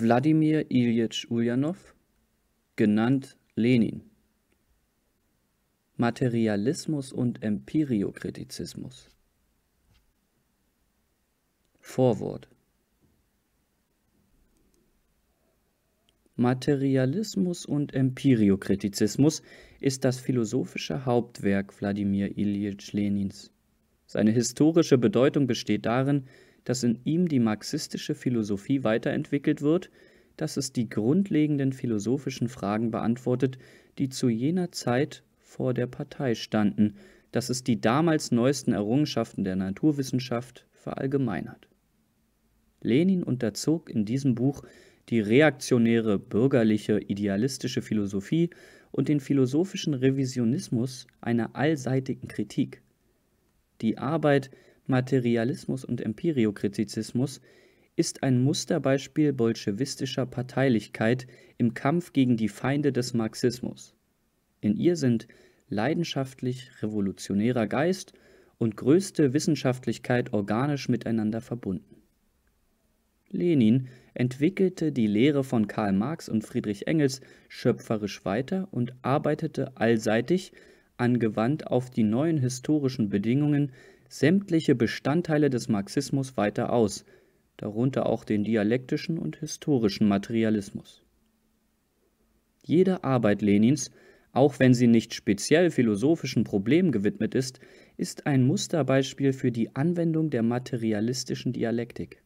Wladimir Ilyich Ulyanov, genannt Lenin. Materialismus und Empiriokritizismus. Vorwort. Materialismus und Empiriokritizismus ist das philosophische Hauptwerk Wladimir Ilyich Lenins. Seine historische Bedeutung besteht darin, dass in ihm die marxistische Philosophie weiterentwickelt wird, dass es die grundlegenden philosophischen Fragen beantwortet, die zu jener Zeit vor der Partei standen, dass es die damals neuesten Errungenschaften der Naturwissenschaft verallgemeinert. Lenin unterzog in diesem Buch die reaktionäre, bürgerliche, idealistische Philosophie und den philosophischen Revisionismus einer allseitigen Kritik. Die Arbeit Materialismus und Empiriokritizismus ist ein Musterbeispiel bolschewistischer Parteilichkeit im Kampf gegen die Feinde des Marxismus. In ihr sind leidenschaftlich revolutionärer Geist und größte Wissenschaftlichkeit organisch miteinander verbunden. Lenin entwickelte die Lehre von Karl Marx und Friedrich Engels schöpferisch weiter und arbeitete allseitig angewandt auf die neuen historischen Bedingungen sämtliche Bestandteile des Marxismus weiter aus, darunter auch den dialektischen und historischen Materialismus. Jede Arbeit Lenins, auch wenn sie nicht speziell philosophischen Problemen gewidmet ist, ist ein Musterbeispiel für die Anwendung der materialistischen Dialektik.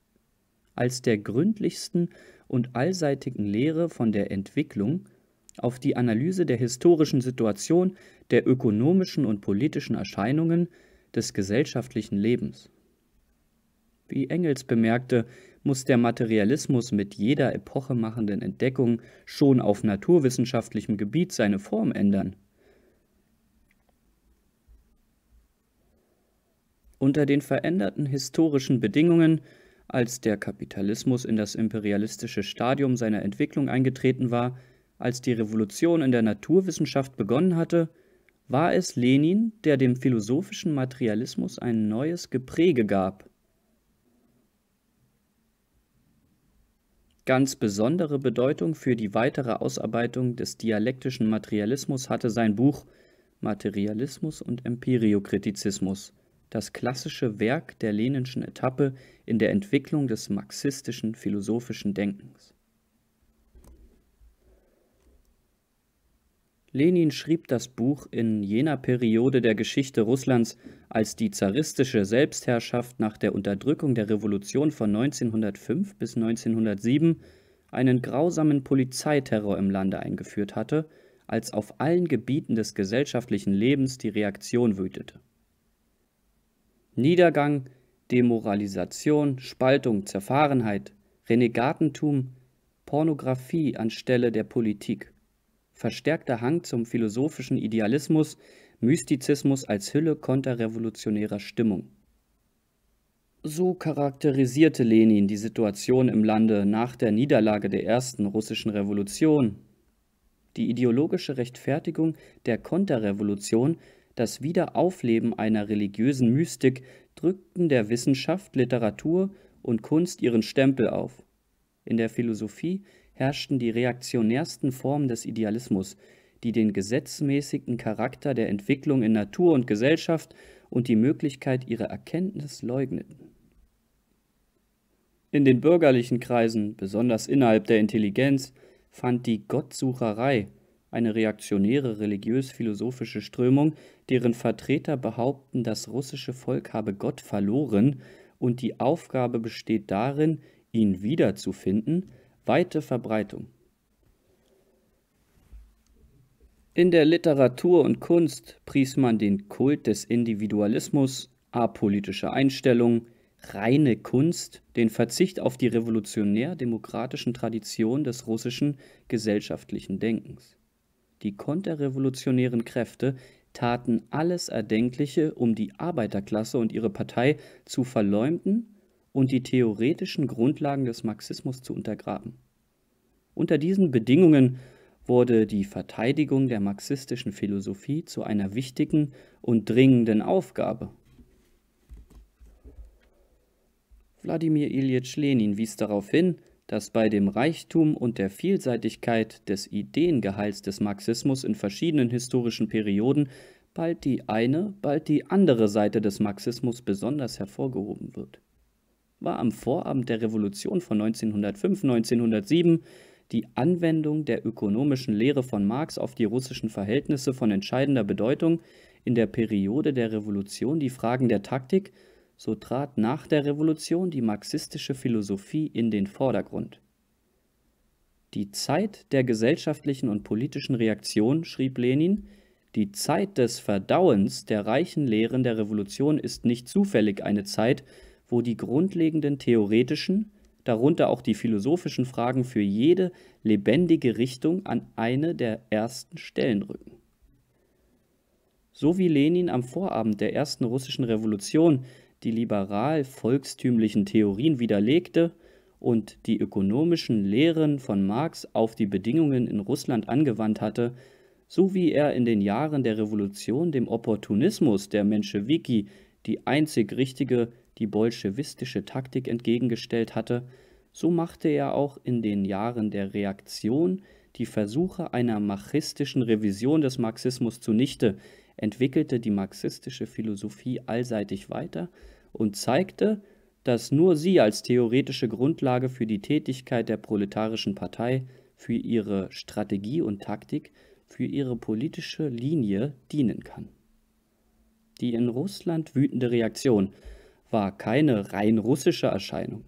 Als der gründlichsten und allseitigen Lehre von der Entwicklung auf die Analyse der historischen Situation, der ökonomischen und politischen Erscheinungen, des gesellschaftlichen Lebens. Wie Engels bemerkte, muss der Materialismus mit jeder epochemachenden Entdeckung schon auf naturwissenschaftlichem Gebiet seine Form ändern. Unter den veränderten historischen Bedingungen, als der Kapitalismus in das imperialistische Stadium seiner Entwicklung eingetreten war, als die Revolution in der Naturwissenschaft begonnen hatte, war es Lenin, der dem philosophischen Materialismus ein neues Gepräge gab. Ganz besondere Bedeutung für die weitere Ausarbeitung des dialektischen Materialismus hatte sein Buch Materialismus und Empiriokritizismus, das klassische Werk der leninschen Etappe in der Entwicklung des marxistischen philosophischen Denkens. Lenin schrieb das Buch in jener Periode der Geschichte Russlands, als die zaristische Selbstherrschaft nach der Unterdrückung der Revolution von 1905 bis 1907 einen grausamen Polizeiterror im Lande eingeführt hatte, als auf allen Gebieten des gesellschaftlichen Lebens die Reaktion wütete. Niedergang, Demoralisation, Spaltung, Zerfahrenheit, Renegatentum, Pornografie anstelle der Politik verstärkter Hang zum philosophischen Idealismus, Mystizismus als Hülle konterrevolutionärer Stimmung. So charakterisierte Lenin die Situation im Lande nach der Niederlage der ersten russischen Revolution. Die ideologische Rechtfertigung der Konterrevolution, das Wiederaufleben einer religiösen Mystik, drückten der Wissenschaft, Literatur und Kunst ihren Stempel auf. In der Philosophie herrschten die reaktionärsten Formen des Idealismus, die den gesetzmäßigen Charakter der Entwicklung in Natur und Gesellschaft und die Möglichkeit ihrer Erkenntnis leugneten. In den bürgerlichen Kreisen, besonders innerhalb der Intelligenz, fand die Gottsucherei, eine reaktionäre religiös-philosophische Strömung, deren Vertreter behaupten, das russische Volk habe Gott verloren und die Aufgabe besteht darin, ihn wiederzufinden, weite Verbreitung. In der Literatur und Kunst pries man den Kult des Individualismus, apolitische Einstellungen, reine Kunst, den Verzicht auf die revolutionär-demokratischen Traditionen des russischen gesellschaftlichen Denkens. Die konterrevolutionären Kräfte taten alles Erdenkliche, um die Arbeiterklasse und ihre Partei zu verleumden und die theoretischen Grundlagen des Marxismus zu untergraben. Unter diesen Bedingungen wurde die Verteidigung der marxistischen Philosophie zu einer wichtigen und dringenden Aufgabe. Wladimir Ilyich Lenin wies darauf hin, dass bei dem Reichtum und der Vielseitigkeit des Ideengehalts des Marxismus in verschiedenen historischen Perioden bald die eine, bald die andere Seite des Marxismus besonders hervorgehoben wird war am Vorabend der Revolution von 1905, 1907 die Anwendung der ökonomischen Lehre von Marx auf die russischen Verhältnisse von entscheidender Bedeutung, in der Periode der Revolution die Fragen der Taktik, so trat nach der Revolution die marxistische Philosophie in den Vordergrund. Die Zeit der gesellschaftlichen und politischen Reaktion, schrieb Lenin, die Zeit des Verdauens der reichen Lehren der Revolution ist nicht zufällig eine Zeit, wo die grundlegenden theoretischen, darunter auch die philosophischen Fragen für jede lebendige Richtung an eine der ersten Stellen rücken. So wie Lenin am Vorabend der ersten russischen Revolution die liberal-volkstümlichen Theorien widerlegte und die ökonomischen Lehren von Marx auf die Bedingungen in Russland angewandt hatte, so wie er in den Jahren der Revolution dem Opportunismus der Menschewiki die einzig richtige die bolschewistische Taktik entgegengestellt hatte, so machte er auch in den Jahren der Reaktion die Versuche einer machistischen Revision des Marxismus zunichte, entwickelte die marxistische Philosophie allseitig weiter und zeigte, dass nur sie als theoretische Grundlage für die Tätigkeit der proletarischen Partei, für ihre Strategie und Taktik, für ihre politische Linie dienen kann. Die in Russland wütende Reaktion war keine rein russische Erscheinung.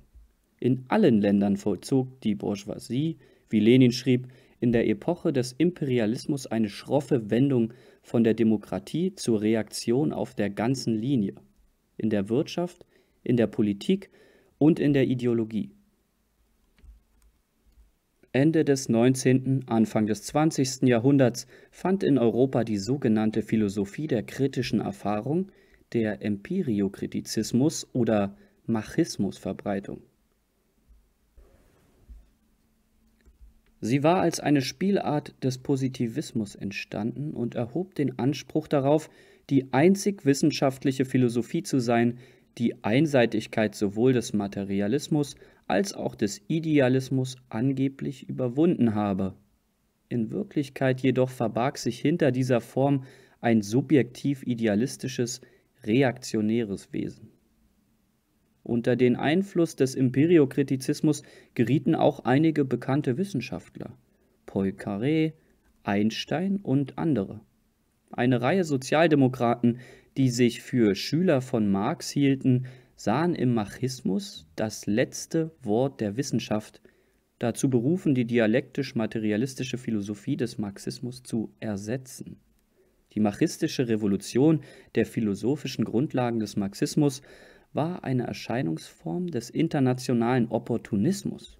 In allen Ländern vollzog die Bourgeoisie, wie Lenin schrieb, in der Epoche des Imperialismus eine schroffe Wendung von der Demokratie zur Reaktion auf der ganzen Linie, in der Wirtschaft, in der Politik und in der Ideologie. Ende des 19., Anfang des 20. Jahrhunderts fand in Europa die sogenannte Philosophie der kritischen Erfahrung, der Empiriokritizismus oder Machismusverbreitung. Sie war als eine Spielart des Positivismus entstanden und erhob den Anspruch darauf, die einzig wissenschaftliche Philosophie zu sein, die Einseitigkeit sowohl des Materialismus als auch des Idealismus angeblich überwunden habe. In Wirklichkeit jedoch verbarg sich hinter dieser Form ein subjektiv idealistisches reaktionäres Wesen. Unter den Einfluss des Imperiokritizismus gerieten auch einige bekannte Wissenschaftler, Poincaré, Einstein und andere. Eine Reihe Sozialdemokraten, die sich für Schüler von Marx hielten, sahen im Machismus das letzte Wort der Wissenschaft. Dazu berufen, die dialektisch-materialistische Philosophie des Marxismus zu ersetzen. Die machistische Revolution der philosophischen Grundlagen des Marxismus war eine Erscheinungsform des internationalen Opportunismus.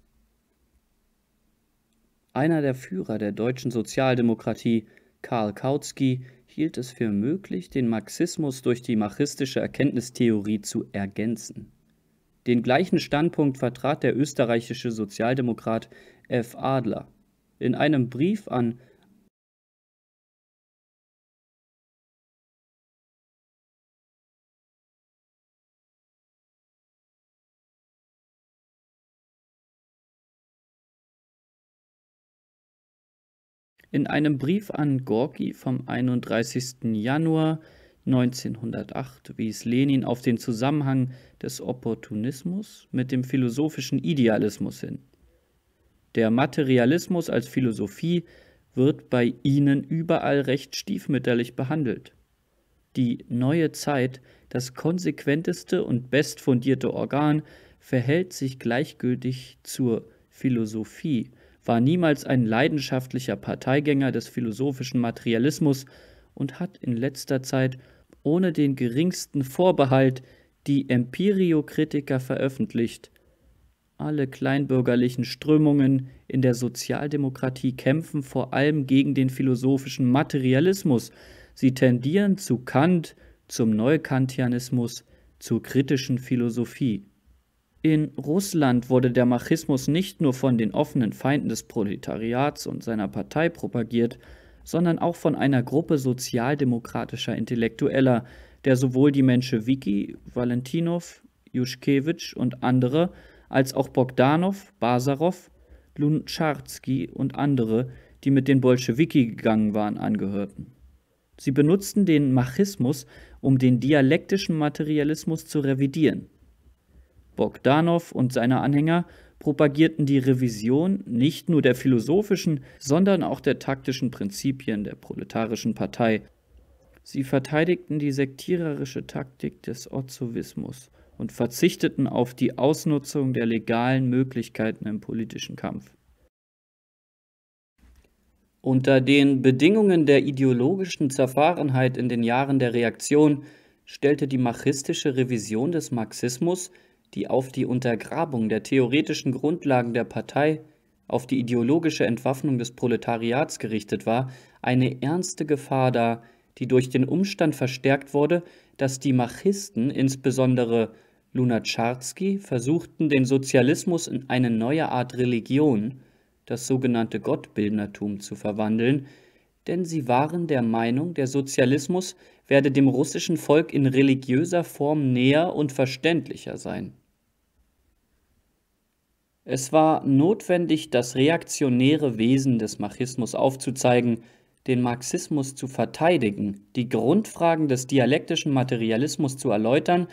Einer der Führer der deutschen Sozialdemokratie, Karl Kautsky, hielt es für möglich, den Marxismus durch die machistische Erkenntnistheorie zu ergänzen. Den gleichen Standpunkt vertrat der österreichische Sozialdemokrat F. Adler. In einem Brief an In einem Brief an Gorki vom 31. Januar 1908 wies Lenin auf den Zusammenhang des Opportunismus mit dem philosophischen Idealismus hin. Der Materialismus als Philosophie wird bei ihnen überall recht stiefmütterlich behandelt. Die neue Zeit, das konsequenteste und bestfundierte Organ, verhält sich gleichgültig zur Philosophie war niemals ein leidenschaftlicher Parteigänger des philosophischen Materialismus und hat in letzter Zeit ohne den geringsten Vorbehalt die Empiriokritiker veröffentlicht. Alle kleinbürgerlichen Strömungen in der Sozialdemokratie kämpfen vor allem gegen den philosophischen Materialismus. Sie tendieren zu Kant, zum Neukantianismus, zur kritischen Philosophie. In Russland wurde der Machismus nicht nur von den offenen Feinden des Proletariats und seiner Partei propagiert, sondern auch von einer Gruppe sozialdemokratischer Intellektueller, der sowohl die Menschewiki, Valentinow, Juschkewitsch und andere, als auch Bogdanow, Basarow, Luncharski und andere, die mit den Bolschewiki gegangen waren, angehörten. Sie benutzten den Machismus, um den dialektischen Materialismus zu revidieren Bogdanov und seine Anhänger propagierten die Revision nicht nur der philosophischen, sondern auch der taktischen Prinzipien der proletarischen Partei. Sie verteidigten die sektiererische Taktik des Ozowismus und verzichteten auf die Ausnutzung der legalen Möglichkeiten im politischen Kampf. Unter den Bedingungen der ideologischen Zerfahrenheit in den Jahren der Reaktion stellte die machistische Revision des Marxismus die auf die Untergrabung der theoretischen Grundlagen der Partei, auf die ideologische Entwaffnung des Proletariats gerichtet war, eine ernste Gefahr dar, die durch den Umstand verstärkt wurde, dass die Machisten, insbesondere Lunacharsky, versuchten, den Sozialismus in eine neue Art Religion, das sogenannte Gottbildnertum, zu verwandeln, denn sie waren der Meinung, der Sozialismus werde dem russischen Volk in religiöser Form näher und verständlicher sein. Es war notwendig, das reaktionäre Wesen des Machismus aufzuzeigen, den Marxismus zu verteidigen, die Grundfragen des dialektischen Materialismus zu erläutern,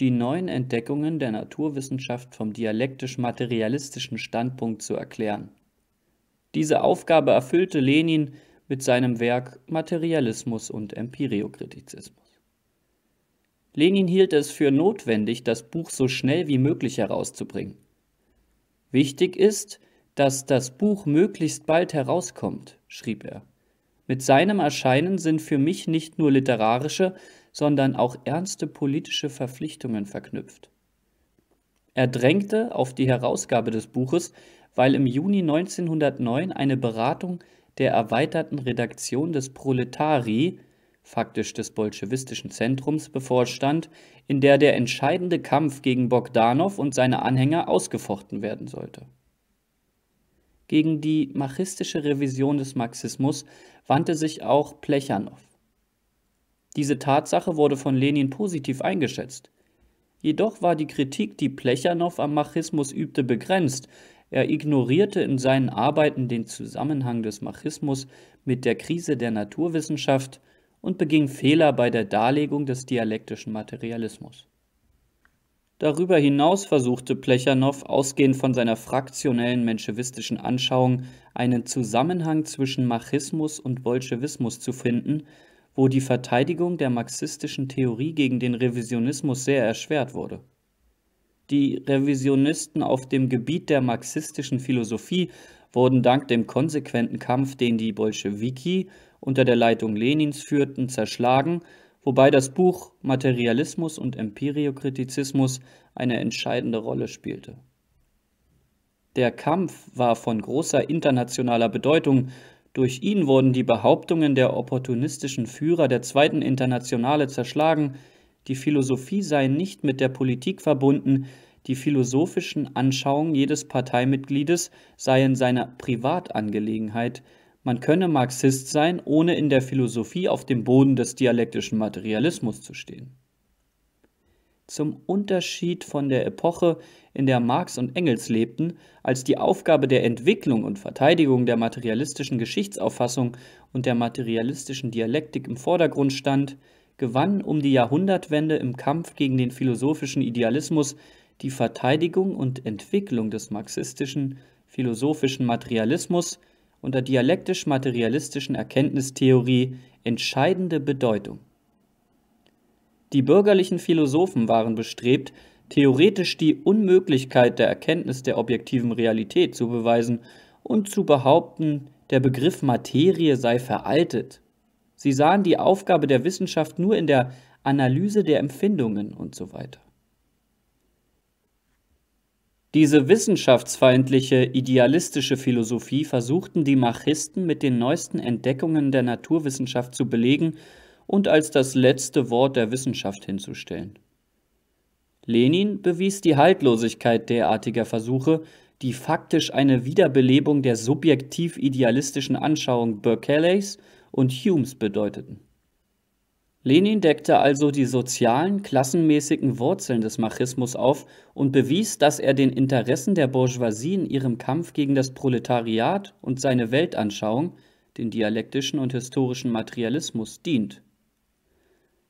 die neuen Entdeckungen der Naturwissenschaft vom dialektisch-materialistischen Standpunkt zu erklären. Diese Aufgabe erfüllte Lenin mit seinem Werk Materialismus und Empiriokritizismus. Lenin hielt es für notwendig, das Buch so schnell wie möglich herauszubringen. Wichtig ist, dass das Buch möglichst bald herauskommt, schrieb er. Mit seinem Erscheinen sind für mich nicht nur literarische, sondern auch ernste politische Verpflichtungen verknüpft. Er drängte auf die Herausgabe des Buches, weil im Juni 1909 eine Beratung der erweiterten Redaktion des Proletari, faktisch des bolschewistischen Zentrums, bevorstand, in der der entscheidende Kampf gegen Bogdanow und seine Anhänger ausgefochten werden sollte. Gegen die machistische Revision des Marxismus wandte sich auch Plechanow. Diese Tatsache wurde von Lenin positiv eingeschätzt. Jedoch war die Kritik, die Plechanow am Machismus übte, begrenzt. Er ignorierte in seinen Arbeiten den Zusammenhang des Machismus mit der Krise der Naturwissenschaft und beging Fehler bei der Darlegung des dialektischen Materialismus. Darüber hinaus versuchte Plechanow, ausgehend von seiner fraktionellen menschewistischen Anschauung, einen Zusammenhang zwischen Machismus und Bolschewismus zu finden, wo die Verteidigung der marxistischen Theorie gegen den Revisionismus sehr erschwert wurde. Die Revisionisten auf dem Gebiet der marxistischen Philosophie wurden dank dem konsequenten Kampf, den die Bolschewiki unter der Leitung Lenins führten, zerschlagen, wobei das Buch Materialismus und Empiriokritizismus eine entscheidende Rolle spielte. Der Kampf war von großer internationaler Bedeutung, durch ihn wurden die Behauptungen der opportunistischen Führer der Zweiten Internationale zerschlagen, die Philosophie sei nicht mit der Politik verbunden, die philosophischen Anschauungen jedes Parteimitgliedes seien seine Privatangelegenheit, man könne Marxist sein, ohne in der Philosophie auf dem Boden des dialektischen Materialismus zu stehen. Zum Unterschied von der Epoche, in der Marx und Engels lebten, als die Aufgabe der Entwicklung und Verteidigung der materialistischen Geschichtsauffassung und der materialistischen Dialektik im Vordergrund stand, gewann um die Jahrhundertwende im Kampf gegen den philosophischen Idealismus die Verteidigung und Entwicklung des marxistischen philosophischen Materialismus und der dialektisch-materialistischen Erkenntnistheorie entscheidende Bedeutung. Die bürgerlichen Philosophen waren bestrebt, theoretisch die Unmöglichkeit der Erkenntnis der objektiven Realität zu beweisen und zu behaupten, der Begriff Materie sei veraltet Sie sahen die Aufgabe der Wissenschaft nur in der Analyse der Empfindungen und so weiter. Diese wissenschaftsfeindliche, idealistische Philosophie versuchten die Machisten mit den neuesten Entdeckungen der Naturwissenschaft zu belegen und als das letzte Wort der Wissenschaft hinzustellen. Lenin bewies die Haltlosigkeit derartiger Versuche, die faktisch eine Wiederbelebung der subjektiv-idealistischen Anschauung Berkeleys und Humes bedeuteten. Lenin deckte also die sozialen, klassenmäßigen Wurzeln des Machismus auf und bewies, dass er den Interessen der Bourgeoisie in ihrem Kampf gegen das Proletariat und seine Weltanschauung, den dialektischen und historischen Materialismus, dient.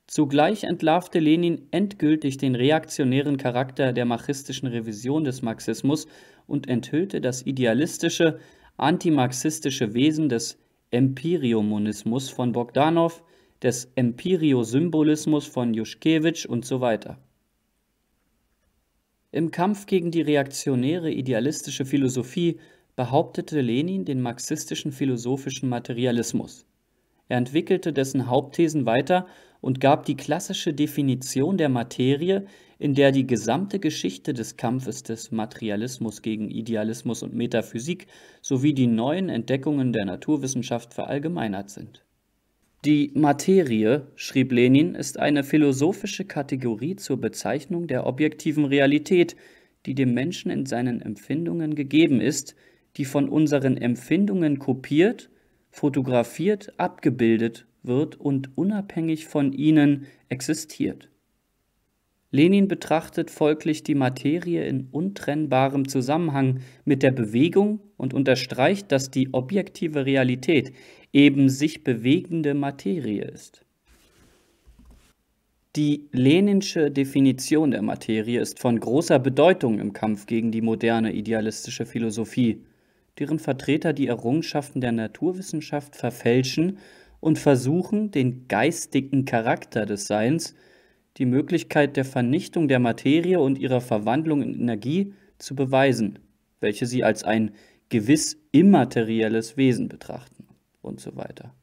Zugleich entlarvte Lenin endgültig den reaktionären Charakter der machistischen Revision des Marxismus und enthüllte das idealistische, antimarxistische Wesen des Empiriomonismus von Bogdanow, des Empiriosymbolismus von Juschkewitsch und so weiter. Im Kampf gegen die reaktionäre idealistische Philosophie behauptete Lenin den marxistischen philosophischen Materialismus. Er entwickelte dessen Hauptthesen weiter und gab die klassische Definition der Materie in der die gesamte Geschichte des Kampfes des Materialismus gegen Idealismus und Metaphysik sowie die neuen Entdeckungen der Naturwissenschaft verallgemeinert sind. Die Materie, schrieb Lenin, ist eine philosophische Kategorie zur Bezeichnung der objektiven Realität, die dem Menschen in seinen Empfindungen gegeben ist, die von unseren Empfindungen kopiert, fotografiert, abgebildet wird und unabhängig von ihnen existiert. Lenin betrachtet folglich die Materie in untrennbarem Zusammenhang mit der Bewegung und unterstreicht, dass die objektive Realität eben sich bewegende Materie ist. Die leninsche Definition der Materie ist von großer Bedeutung im Kampf gegen die moderne idealistische Philosophie, deren Vertreter die Errungenschaften der Naturwissenschaft verfälschen und versuchen, den geistigen Charakter des Seins die Möglichkeit der Vernichtung der Materie und ihrer Verwandlung in Energie zu beweisen, welche sie als ein gewiss immaterielles Wesen betrachten und so weiter.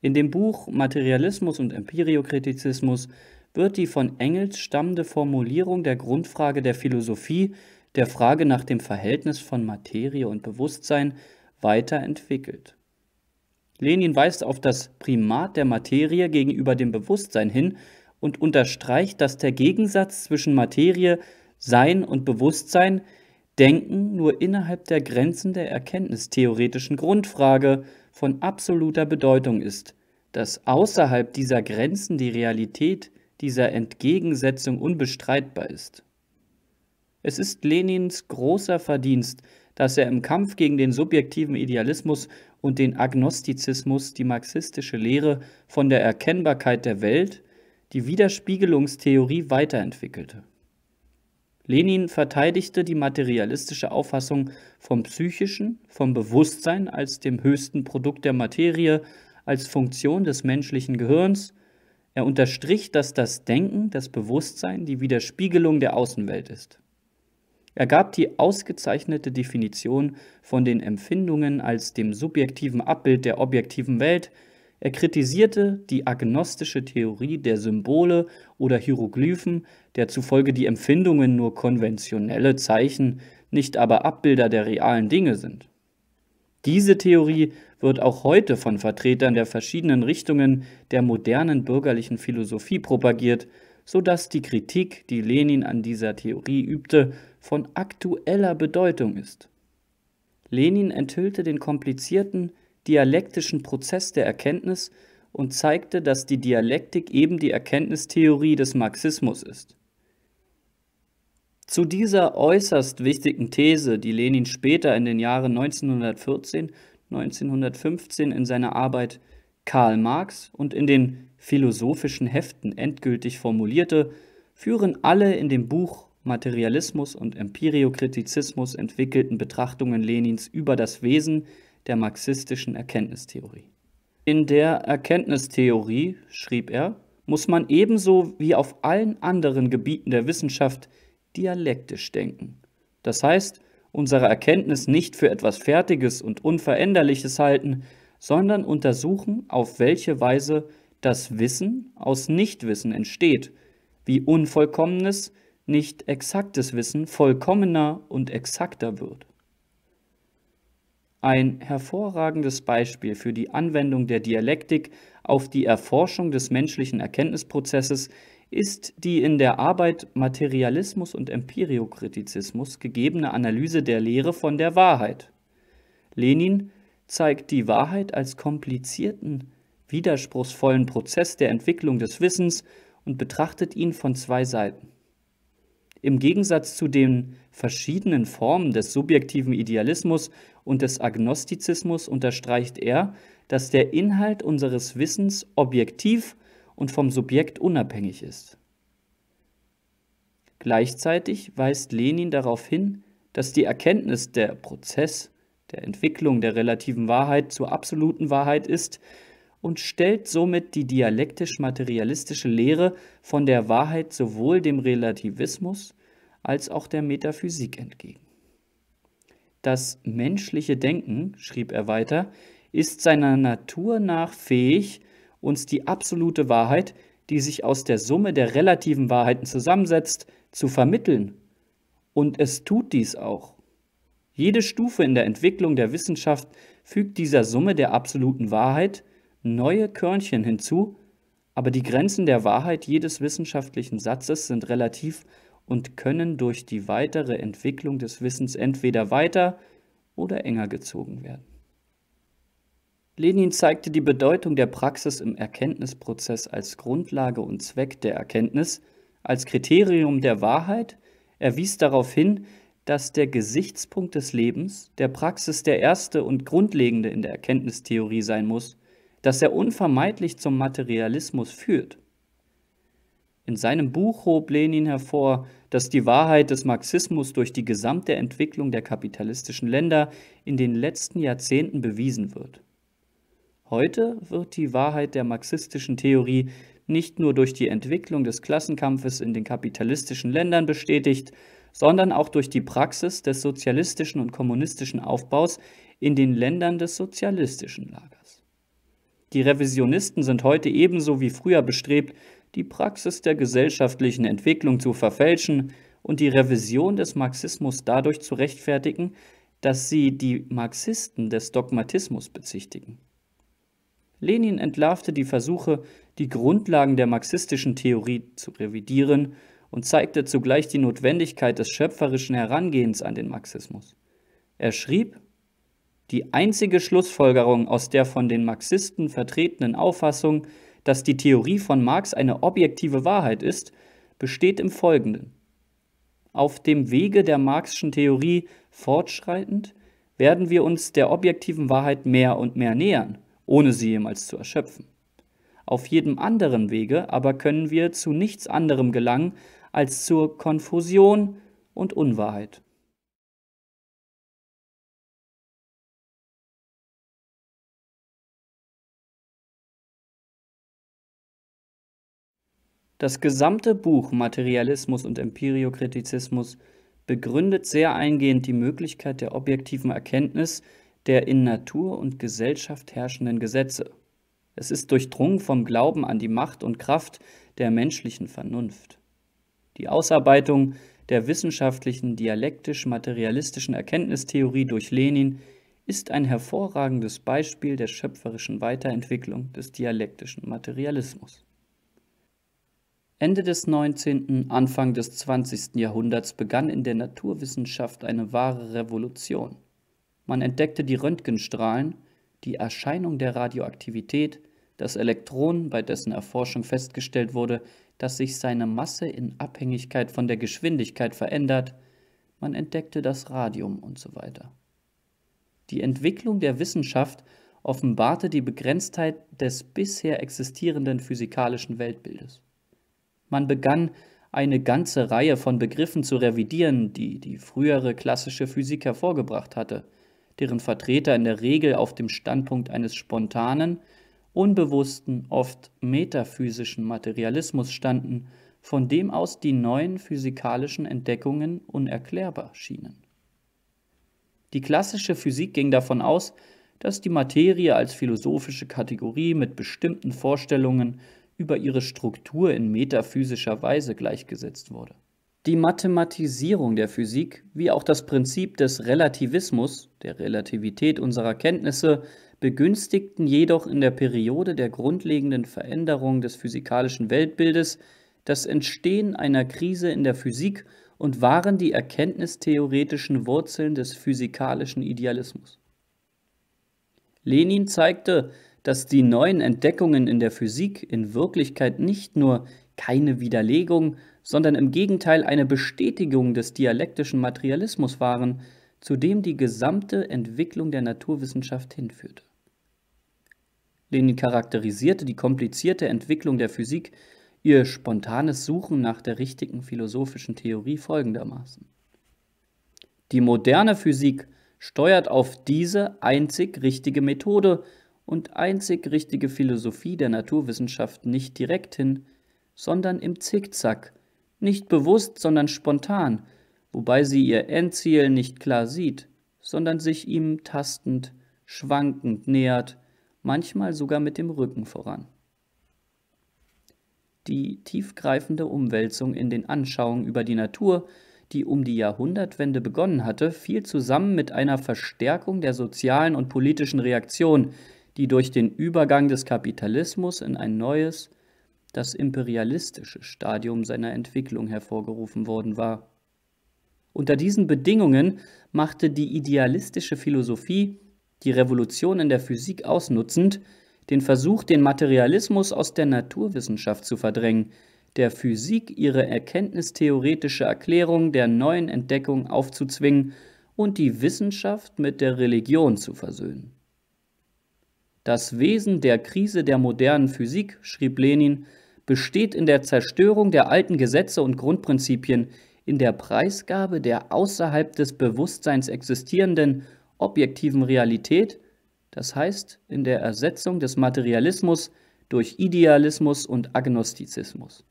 In dem Buch Materialismus und Empiriokritizismus wird die von Engels stammende Formulierung der Grundfrage der Philosophie, der Frage nach dem Verhältnis von Materie und Bewusstsein, weiterentwickelt. Lenin weist auf das Primat der Materie gegenüber dem Bewusstsein hin und unterstreicht, dass der Gegensatz zwischen Materie, Sein und Bewusstsein Denken nur innerhalb der Grenzen der erkenntnistheoretischen Grundfrage von absoluter Bedeutung ist, dass außerhalb dieser Grenzen die Realität dieser Entgegensetzung unbestreitbar ist. Es ist Lenins großer Verdienst, dass er im Kampf gegen den subjektiven Idealismus und den Agnostizismus die marxistische Lehre von der Erkennbarkeit der Welt die Widerspiegelungstheorie weiterentwickelte. Lenin verteidigte die materialistische Auffassung vom Psychischen, vom Bewusstsein als dem höchsten Produkt der Materie, als Funktion des menschlichen Gehirns. Er unterstrich, dass das Denken, das Bewusstsein die Widerspiegelung der Außenwelt ist. Er gab die ausgezeichnete Definition von den Empfindungen als dem subjektiven Abbild der objektiven Welt, er kritisierte die agnostische Theorie der Symbole oder Hieroglyphen, der zufolge die Empfindungen nur konventionelle Zeichen, nicht aber Abbilder der realen Dinge sind. Diese Theorie wird auch heute von Vertretern der verschiedenen Richtungen der modernen bürgerlichen Philosophie propagiert, so dass die Kritik, die Lenin an dieser Theorie übte, von aktueller Bedeutung ist. Lenin enthüllte den komplizierten, dialektischen Prozess der Erkenntnis und zeigte, dass die Dialektik eben die Erkenntnistheorie des Marxismus ist. Zu dieser äußerst wichtigen These, die Lenin später in den Jahren 1914, 1915 in seiner Arbeit Karl Marx und in den philosophischen Heften endgültig formulierte, führen alle in dem Buch Materialismus und Empiriokritizismus entwickelten Betrachtungen Lenins über das Wesen der marxistischen Erkenntnistheorie. In der Erkenntnistheorie, schrieb er, muss man ebenso wie auf allen anderen Gebieten der Wissenschaft dialektisch denken. Das heißt, unsere Erkenntnis nicht für etwas Fertiges und Unveränderliches halten, sondern untersuchen, auf welche Weise das Wissen aus Nichtwissen entsteht, wie unvollkommenes, nicht exaktes Wissen vollkommener und exakter wird ein hervorragendes Beispiel für die Anwendung der Dialektik auf die Erforschung des menschlichen Erkenntnisprozesses ist die in der Arbeit Materialismus und Empiriokritizismus gegebene Analyse der Lehre von der Wahrheit. Lenin zeigt die Wahrheit als komplizierten, widerspruchsvollen Prozess der Entwicklung des Wissens und betrachtet ihn von zwei Seiten. Im Gegensatz zu den verschiedenen Formen des subjektiven Idealismus und des Agnostizismus unterstreicht er, dass der Inhalt unseres Wissens objektiv und vom Subjekt unabhängig ist. Gleichzeitig weist Lenin darauf hin, dass die Erkenntnis der Prozess der Entwicklung der relativen Wahrheit zur absoluten Wahrheit ist und stellt somit die dialektisch-materialistische Lehre von der Wahrheit sowohl dem Relativismus als auch der Metaphysik entgegen. Das menschliche Denken, schrieb er weiter, ist seiner Natur nach fähig, uns die absolute Wahrheit, die sich aus der Summe der relativen Wahrheiten zusammensetzt, zu vermitteln. Und es tut dies auch. Jede Stufe in der Entwicklung der Wissenschaft fügt dieser Summe der absoluten Wahrheit neue Körnchen hinzu, aber die Grenzen der Wahrheit jedes wissenschaftlichen Satzes sind relativ und können durch die weitere Entwicklung des Wissens entweder weiter oder enger gezogen werden. Lenin zeigte die Bedeutung der Praxis im Erkenntnisprozess als Grundlage und Zweck der Erkenntnis, als Kriterium der Wahrheit. Er wies darauf hin, dass der Gesichtspunkt des Lebens, der Praxis der erste und grundlegende in der Erkenntnistheorie sein muss, dass er unvermeidlich zum Materialismus führt in seinem Buch hob Lenin hervor, dass die Wahrheit des Marxismus durch die gesamte Entwicklung der kapitalistischen Länder in den letzten Jahrzehnten bewiesen wird. Heute wird die Wahrheit der marxistischen Theorie nicht nur durch die Entwicklung des Klassenkampfes in den kapitalistischen Ländern bestätigt, sondern auch durch die Praxis des sozialistischen und kommunistischen Aufbaus in den Ländern des sozialistischen Lagers. Die Revisionisten sind heute ebenso wie früher bestrebt, die Praxis der gesellschaftlichen Entwicklung zu verfälschen und die Revision des Marxismus dadurch zu rechtfertigen, dass sie die Marxisten des Dogmatismus bezichtigen. Lenin entlarvte die Versuche, die Grundlagen der marxistischen Theorie zu revidieren und zeigte zugleich die Notwendigkeit des schöpferischen Herangehens an den Marxismus. Er schrieb, die einzige Schlussfolgerung aus der von den Marxisten vertretenen Auffassung dass die Theorie von Marx eine objektive Wahrheit ist, besteht im Folgenden. Auf dem Wege der Marxischen Theorie fortschreitend werden wir uns der objektiven Wahrheit mehr und mehr nähern, ohne sie jemals zu erschöpfen. Auf jedem anderen Wege aber können wir zu nichts anderem gelangen als zur Konfusion und Unwahrheit. Das gesamte Buch Materialismus und Empiriokritizismus begründet sehr eingehend die Möglichkeit der objektiven Erkenntnis der in Natur und Gesellschaft herrschenden Gesetze. Es ist durchdrungen vom Glauben an die Macht und Kraft der menschlichen Vernunft. Die Ausarbeitung der wissenschaftlichen dialektisch-materialistischen Erkenntnistheorie durch Lenin ist ein hervorragendes Beispiel der schöpferischen Weiterentwicklung des dialektischen Materialismus. Ende des 19., Anfang des 20. Jahrhunderts begann in der Naturwissenschaft eine wahre Revolution. Man entdeckte die Röntgenstrahlen, die Erscheinung der Radioaktivität, das Elektron, bei dessen Erforschung festgestellt wurde, dass sich seine Masse in Abhängigkeit von der Geschwindigkeit verändert, man entdeckte das Radium und so weiter. Die Entwicklung der Wissenschaft offenbarte die Begrenztheit des bisher existierenden physikalischen Weltbildes. Man begann eine ganze Reihe von Begriffen zu revidieren, die die frühere klassische Physik hervorgebracht hatte, deren Vertreter in der Regel auf dem Standpunkt eines spontanen, unbewussten, oft metaphysischen Materialismus standen, von dem aus die neuen physikalischen Entdeckungen unerklärbar schienen. Die klassische Physik ging davon aus, dass die Materie als philosophische Kategorie mit bestimmten Vorstellungen über ihre Struktur in metaphysischer Weise gleichgesetzt wurde. Die Mathematisierung der Physik, wie auch das Prinzip des Relativismus, der Relativität unserer Kenntnisse, begünstigten jedoch in der Periode der grundlegenden Veränderung des physikalischen Weltbildes das Entstehen einer Krise in der Physik und waren die erkenntnistheoretischen Wurzeln des physikalischen Idealismus. Lenin zeigte, dass die neuen Entdeckungen in der Physik in Wirklichkeit nicht nur keine Widerlegung, sondern im Gegenteil eine Bestätigung des dialektischen Materialismus waren, zu dem die gesamte Entwicklung der Naturwissenschaft hinführte. Lenin charakterisierte die komplizierte Entwicklung der Physik, ihr spontanes Suchen nach der richtigen philosophischen Theorie folgendermaßen. Die moderne Physik steuert auf diese einzig richtige Methode und einzig richtige Philosophie der Naturwissenschaft nicht direkt hin, sondern im Zickzack, nicht bewusst, sondern spontan, wobei sie ihr Endziel nicht klar sieht, sondern sich ihm tastend, schwankend nähert, manchmal sogar mit dem Rücken voran. Die tiefgreifende Umwälzung in den Anschauungen über die Natur, die um die Jahrhundertwende begonnen hatte, fiel zusammen mit einer Verstärkung der sozialen und politischen Reaktion, die durch den Übergang des Kapitalismus in ein neues, das imperialistische Stadium seiner Entwicklung hervorgerufen worden war. Unter diesen Bedingungen machte die idealistische Philosophie die Revolution in der Physik ausnutzend den Versuch, den Materialismus aus der Naturwissenschaft zu verdrängen, der Physik ihre erkenntnistheoretische Erklärung der neuen Entdeckung aufzuzwingen und die Wissenschaft mit der Religion zu versöhnen. Das Wesen der Krise der modernen Physik, schrieb Lenin, besteht in der Zerstörung der alten Gesetze und Grundprinzipien, in der Preisgabe der außerhalb des Bewusstseins existierenden objektiven Realität, das heißt in der Ersetzung des Materialismus durch Idealismus und Agnostizismus.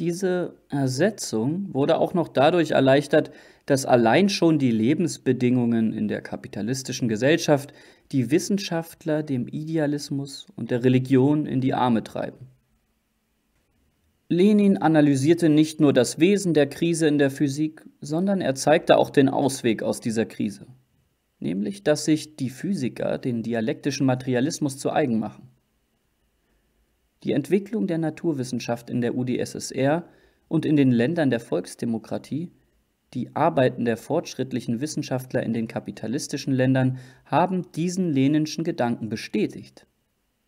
Diese Ersetzung wurde auch noch dadurch erleichtert, dass allein schon die Lebensbedingungen in der kapitalistischen Gesellschaft die Wissenschaftler dem Idealismus und der Religion in die Arme treiben. Lenin analysierte nicht nur das Wesen der Krise in der Physik, sondern er zeigte auch den Ausweg aus dieser Krise, nämlich dass sich die Physiker den dialektischen Materialismus zu eigen machen. Die Entwicklung der Naturwissenschaft in der UdSSR und in den Ländern der Volksdemokratie, die Arbeiten der fortschrittlichen Wissenschaftler in den kapitalistischen Ländern haben diesen leninschen Gedanken bestätigt.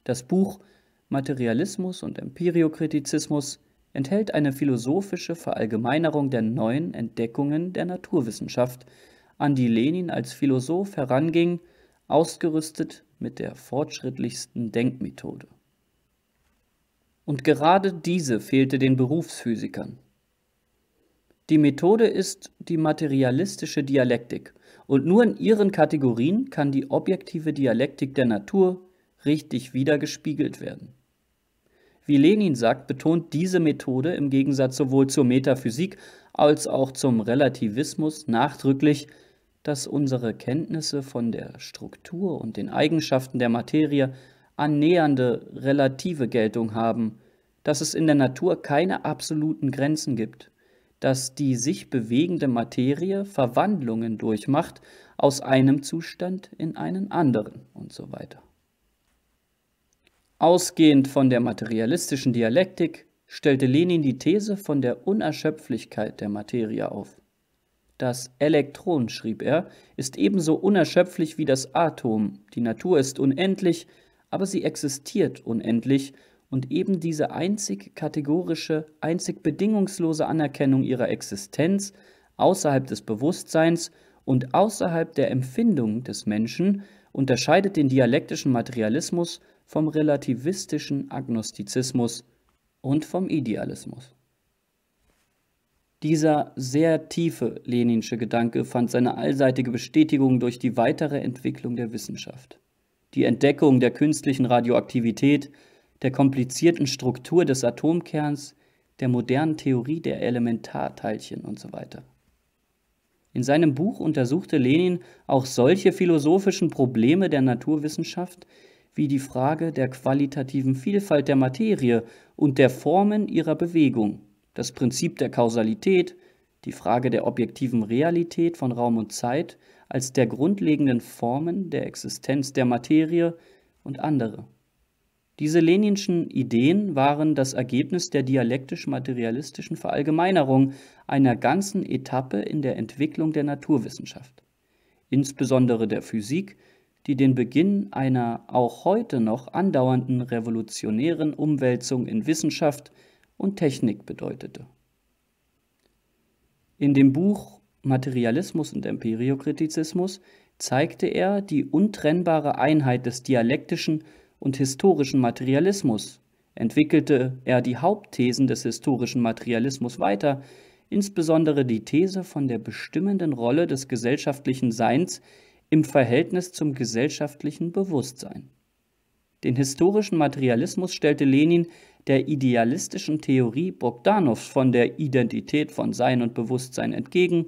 Das Buch Materialismus und Empiriokritizismus enthält eine philosophische Verallgemeinerung der neuen Entdeckungen der Naturwissenschaft, an die Lenin als Philosoph heranging, ausgerüstet mit der fortschrittlichsten Denkmethode. Und gerade diese fehlte den Berufsphysikern. Die Methode ist die materialistische Dialektik und nur in ihren Kategorien kann die objektive Dialektik der Natur richtig wiedergespiegelt werden. Wie Lenin sagt, betont diese Methode im Gegensatz sowohl zur Metaphysik als auch zum Relativismus nachdrücklich, dass unsere Kenntnisse von der Struktur und den Eigenschaften der Materie annähernde relative Geltung haben, dass es in der Natur keine absoluten Grenzen gibt, dass die sich bewegende Materie Verwandlungen durchmacht aus einem Zustand in einen anderen und so weiter. Ausgehend von der materialistischen Dialektik stellte Lenin die These von der Unerschöpflichkeit der Materie auf. Das Elektron, schrieb er, ist ebenso unerschöpflich wie das Atom, die Natur ist unendlich, aber sie existiert unendlich und eben diese einzig kategorische, einzig bedingungslose Anerkennung ihrer Existenz außerhalb des Bewusstseins und außerhalb der Empfindung des Menschen unterscheidet den dialektischen Materialismus vom relativistischen Agnostizismus und vom Idealismus. Dieser sehr tiefe leninsche Gedanke fand seine allseitige Bestätigung durch die weitere Entwicklung der Wissenschaft die Entdeckung der künstlichen Radioaktivität, der komplizierten Struktur des Atomkerns, der modernen Theorie der Elementarteilchen und so weiter. In seinem Buch untersuchte Lenin auch solche philosophischen Probleme der Naturwissenschaft wie die Frage der qualitativen Vielfalt der Materie und der Formen ihrer Bewegung, das Prinzip der Kausalität, die Frage der objektiven Realität von Raum und Zeit als der grundlegenden Formen der Existenz der Materie und andere. Diese Leninschen Ideen waren das Ergebnis der dialektisch-materialistischen Verallgemeinerung einer ganzen Etappe in der Entwicklung der Naturwissenschaft, insbesondere der Physik, die den Beginn einer auch heute noch andauernden revolutionären Umwälzung in Wissenschaft und Technik bedeutete. In dem Buch Materialismus und Empiriokritizismus zeigte er die untrennbare Einheit des dialektischen und historischen Materialismus, entwickelte er die Hauptthesen des historischen Materialismus weiter, insbesondere die These von der bestimmenden Rolle des gesellschaftlichen Seins im Verhältnis zum gesellschaftlichen Bewusstsein. Den historischen Materialismus stellte Lenin der idealistischen Theorie Bogdanows von der Identität von Sein und Bewusstsein entgegen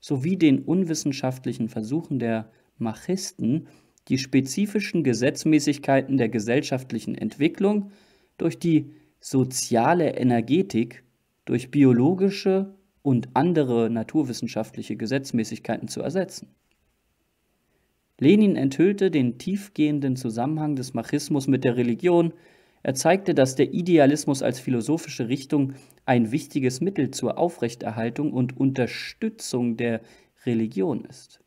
sowie den unwissenschaftlichen Versuchen der Machisten, die spezifischen Gesetzmäßigkeiten der gesellschaftlichen Entwicklung durch die soziale Energetik, durch biologische und andere naturwissenschaftliche Gesetzmäßigkeiten zu ersetzen. Lenin enthüllte den tiefgehenden Zusammenhang des Machismus mit der Religion, er zeigte, dass der Idealismus als philosophische Richtung ein wichtiges Mittel zur Aufrechterhaltung und Unterstützung der Religion ist.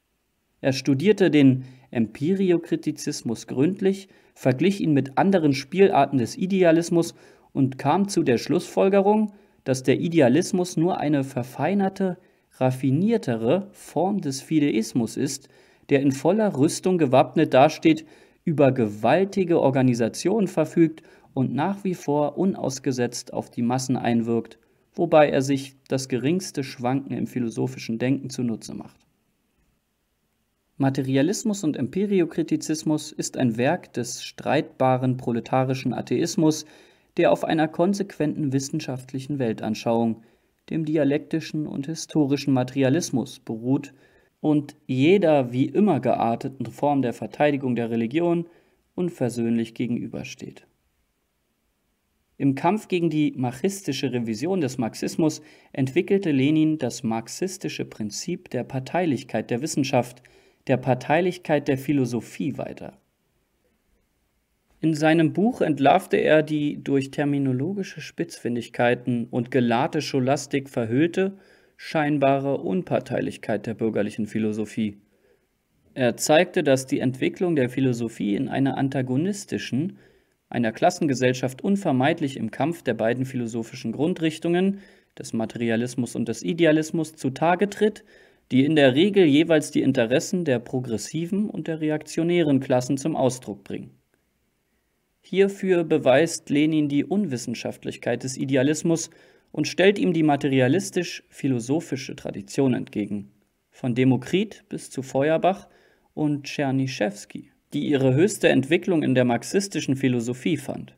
Er studierte den Empiriokritizismus gründlich, verglich ihn mit anderen Spielarten des Idealismus und kam zu der Schlussfolgerung, dass der Idealismus nur eine verfeinerte, raffiniertere Form des Fideismus ist, der in voller Rüstung gewappnet dasteht, über gewaltige Organisationen verfügt und nach wie vor unausgesetzt auf die Massen einwirkt, wobei er sich das geringste Schwanken im philosophischen Denken zunutze macht. Materialismus und Empiriokritizismus ist ein Werk des streitbaren proletarischen Atheismus, der auf einer konsequenten wissenschaftlichen Weltanschauung, dem dialektischen und historischen Materialismus beruht und jeder wie immer gearteten Form der Verteidigung der Religion unversöhnlich gegenübersteht. Im Kampf gegen die machistische Revision des Marxismus entwickelte Lenin das marxistische Prinzip der Parteilichkeit der Wissenschaft, der Parteilichkeit der Philosophie weiter. In seinem Buch entlarvte er die durch terminologische Spitzfindigkeiten und gelahrte Scholastik verhüllte, scheinbare Unparteilichkeit der bürgerlichen Philosophie. Er zeigte, dass die Entwicklung der Philosophie in einer antagonistischen, einer Klassengesellschaft unvermeidlich im Kampf der beiden philosophischen Grundrichtungen, des Materialismus und des Idealismus, zutage tritt, die in der Regel jeweils die Interessen der progressiven und der reaktionären Klassen zum Ausdruck bringen. Hierfür beweist Lenin die Unwissenschaftlichkeit des Idealismus und stellt ihm die materialistisch-philosophische Tradition entgegen, von Demokrit bis zu Feuerbach und Tschernyschewski die ihre höchste Entwicklung in der marxistischen Philosophie fand.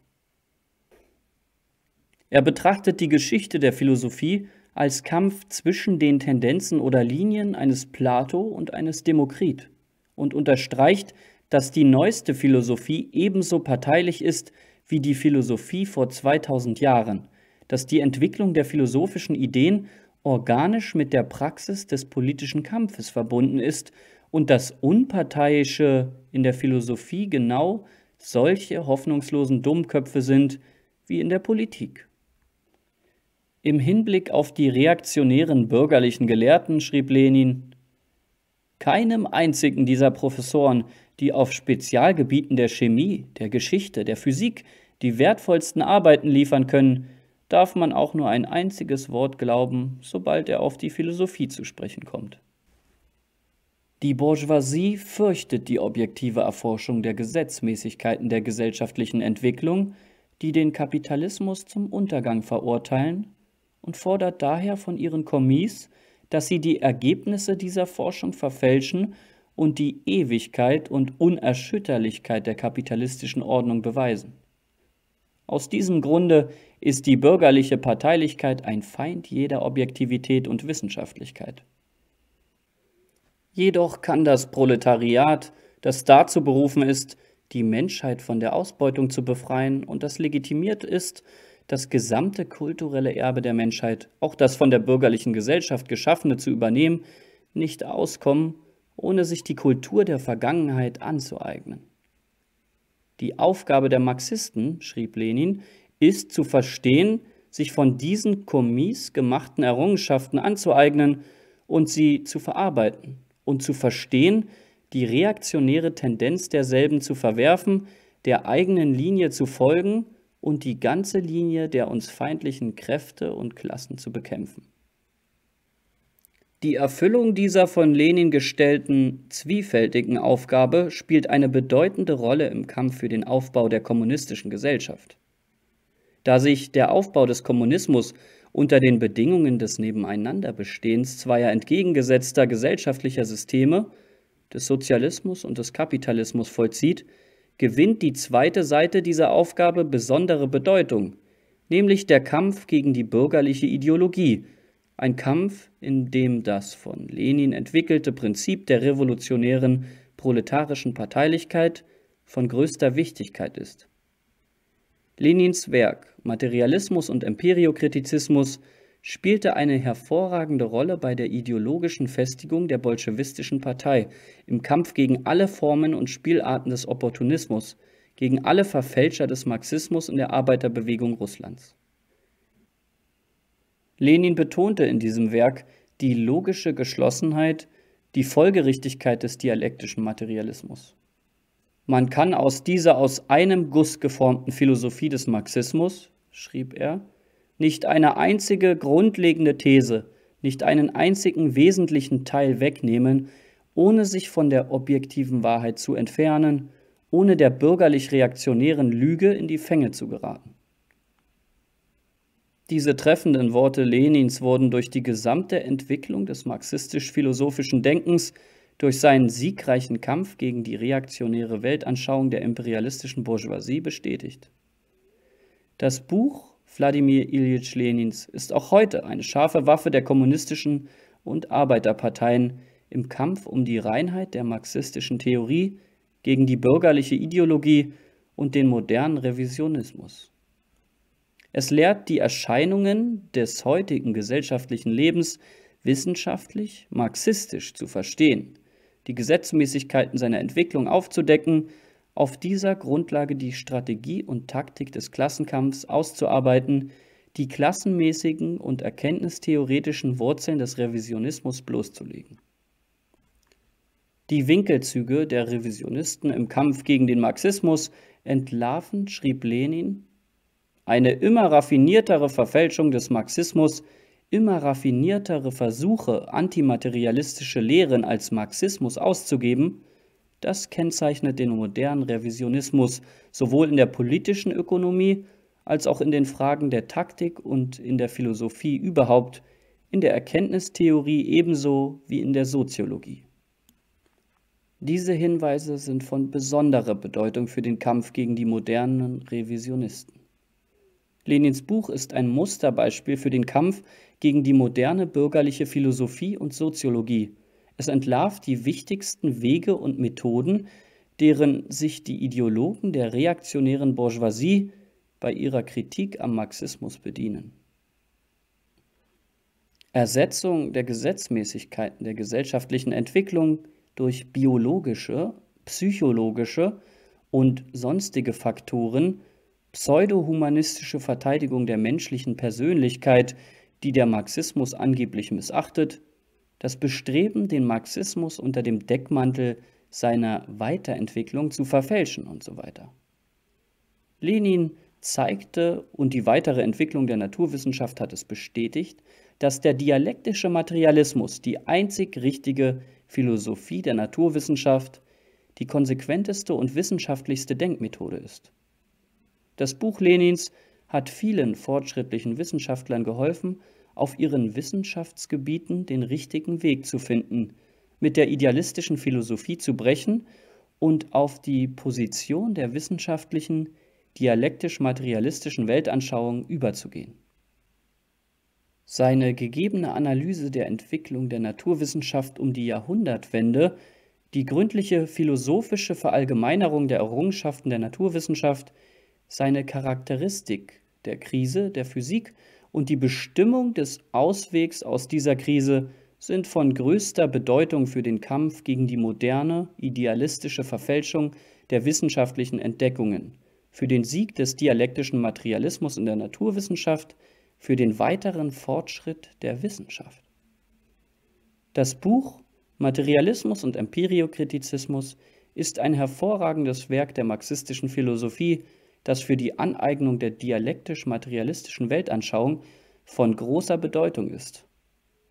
Er betrachtet die Geschichte der Philosophie als Kampf zwischen den Tendenzen oder Linien eines Plato und eines Demokrit und unterstreicht, dass die neueste Philosophie ebenso parteilich ist wie die Philosophie vor 2000 Jahren, dass die Entwicklung der philosophischen Ideen organisch mit der Praxis des politischen Kampfes verbunden ist und das Unparteiische in der Philosophie genau solche hoffnungslosen Dummköpfe sind wie in der Politik. Im Hinblick auf die reaktionären bürgerlichen Gelehrten schrieb Lenin, keinem einzigen dieser Professoren, die auf Spezialgebieten der Chemie, der Geschichte, der Physik die wertvollsten Arbeiten liefern können, darf man auch nur ein einziges Wort glauben, sobald er auf die Philosophie zu sprechen kommt. Die Bourgeoisie fürchtet die objektive Erforschung der Gesetzmäßigkeiten der gesellschaftlichen Entwicklung, die den Kapitalismus zum Untergang verurteilen, und fordert daher von ihren Kommis, dass sie die Ergebnisse dieser Forschung verfälschen und die Ewigkeit und Unerschütterlichkeit der kapitalistischen Ordnung beweisen. Aus diesem Grunde ist die bürgerliche Parteilichkeit ein Feind jeder Objektivität und Wissenschaftlichkeit. Jedoch kann das Proletariat, das dazu berufen ist, die Menschheit von der Ausbeutung zu befreien und das legitimiert ist, das gesamte kulturelle Erbe der Menschheit, auch das von der bürgerlichen Gesellschaft geschaffene zu übernehmen, nicht auskommen, ohne sich die Kultur der Vergangenheit anzueignen. Die Aufgabe der Marxisten, schrieb Lenin, ist zu verstehen, sich von diesen kommis gemachten Errungenschaften anzueignen und sie zu verarbeiten, und zu verstehen, die reaktionäre Tendenz derselben zu verwerfen, der eigenen Linie zu folgen und die ganze Linie der uns feindlichen Kräfte und Klassen zu bekämpfen. Die Erfüllung dieser von Lenin gestellten zwiefältigen Aufgabe spielt eine bedeutende Rolle im Kampf für den Aufbau der kommunistischen Gesellschaft. Da sich der Aufbau des Kommunismus unter den Bedingungen des Nebeneinanderbestehens zweier entgegengesetzter gesellschaftlicher Systeme, des Sozialismus und des Kapitalismus vollzieht, gewinnt die zweite Seite dieser Aufgabe besondere Bedeutung, nämlich der Kampf gegen die bürgerliche Ideologie, ein Kampf, in dem das von Lenin entwickelte Prinzip der revolutionären proletarischen Parteilichkeit von größter Wichtigkeit ist. Lenins Werk Materialismus und Imperiokritizismus spielte eine hervorragende Rolle bei der ideologischen Festigung der bolschewistischen Partei im Kampf gegen alle Formen und Spielarten des Opportunismus, gegen alle Verfälscher des Marxismus und der Arbeiterbewegung Russlands. Lenin betonte in diesem Werk die logische Geschlossenheit, die Folgerichtigkeit des dialektischen Materialismus. Man kann aus dieser aus einem Guss geformten Philosophie des Marxismus, schrieb er, nicht eine einzige grundlegende These, nicht einen einzigen wesentlichen Teil wegnehmen, ohne sich von der objektiven Wahrheit zu entfernen, ohne der bürgerlich reaktionären Lüge in die Fänge zu geraten. Diese treffenden Worte Lenins wurden durch die gesamte Entwicklung des marxistisch-philosophischen Denkens durch seinen siegreichen Kampf gegen die reaktionäre Weltanschauung der imperialistischen Bourgeoisie bestätigt. Das Buch Wladimir Ilyich Lenins ist auch heute eine scharfe Waffe der kommunistischen und Arbeiterparteien im Kampf um die Reinheit der marxistischen Theorie gegen die bürgerliche Ideologie und den modernen Revisionismus. Es lehrt die Erscheinungen des heutigen gesellschaftlichen Lebens wissenschaftlich marxistisch zu verstehen die Gesetzmäßigkeiten seiner Entwicklung aufzudecken, auf dieser Grundlage die Strategie und Taktik des Klassenkampfs auszuarbeiten, die klassenmäßigen und erkenntnistheoretischen Wurzeln des Revisionismus bloßzulegen. Die Winkelzüge der Revisionisten im Kampf gegen den Marxismus entlarvend schrieb Lenin, eine immer raffiniertere Verfälschung des Marxismus immer raffiniertere Versuche, antimaterialistische Lehren als Marxismus auszugeben, das kennzeichnet den modernen Revisionismus sowohl in der politischen Ökonomie als auch in den Fragen der Taktik und in der Philosophie überhaupt, in der Erkenntnistheorie ebenso wie in der Soziologie. Diese Hinweise sind von besonderer Bedeutung für den Kampf gegen die modernen Revisionisten. Lenins Buch ist ein Musterbeispiel für den Kampf gegen die moderne bürgerliche Philosophie und Soziologie. Es entlarvt die wichtigsten Wege und Methoden, deren sich die Ideologen der reaktionären Bourgeoisie bei ihrer Kritik am Marxismus bedienen. Ersetzung der Gesetzmäßigkeiten der gesellschaftlichen Entwicklung durch biologische, psychologische und sonstige Faktoren, pseudohumanistische Verteidigung der menschlichen Persönlichkeit, die der Marxismus angeblich missachtet, das Bestreben, den Marxismus unter dem Deckmantel seiner Weiterentwicklung zu verfälschen und so weiter. Lenin zeigte und die weitere Entwicklung der Naturwissenschaft hat es bestätigt, dass der dialektische Materialismus die einzig richtige Philosophie der Naturwissenschaft, die konsequenteste und wissenschaftlichste Denkmethode ist. Das Buch Lenins hat vielen fortschrittlichen Wissenschaftlern geholfen, auf ihren Wissenschaftsgebieten den richtigen Weg zu finden, mit der idealistischen Philosophie zu brechen und auf die Position der wissenschaftlichen, dialektisch-materialistischen Weltanschauung überzugehen. Seine gegebene Analyse der Entwicklung der Naturwissenschaft um die Jahrhundertwende, die gründliche philosophische Verallgemeinerung der Errungenschaften der Naturwissenschaft, seine Charakteristik der Krise der Physik und die Bestimmung des Auswegs aus dieser Krise sind von größter Bedeutung für den Kampf gegen die moderne, idealistische Verfälschung der wissenschaftlichen Entdeckungen, für den Sieg des dialektischen Materialismus in der Naturwissenschaft, für den weiteren Fortschritt der Wissenschaft. Das Buch Materialismus und Empiriokritizismus ist ein hervorragendes Werk der marxistischen Philosophie, das für die Aneignung der dialektisch-materialistischen Weltanschauung von großer Bedeutung ist.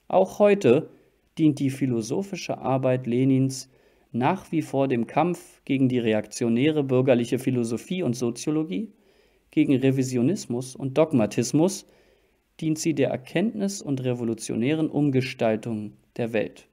Auch heute dient die philosophische Arbeit Lenins nach wie vor dem Kampf gegen die reaktionäre bürgerliche Philosophie und Soziologie, gegen Revisionismus und Dogmatismus, dient sie der Erkenntnis und revolutionären Umgestaltung der Welt.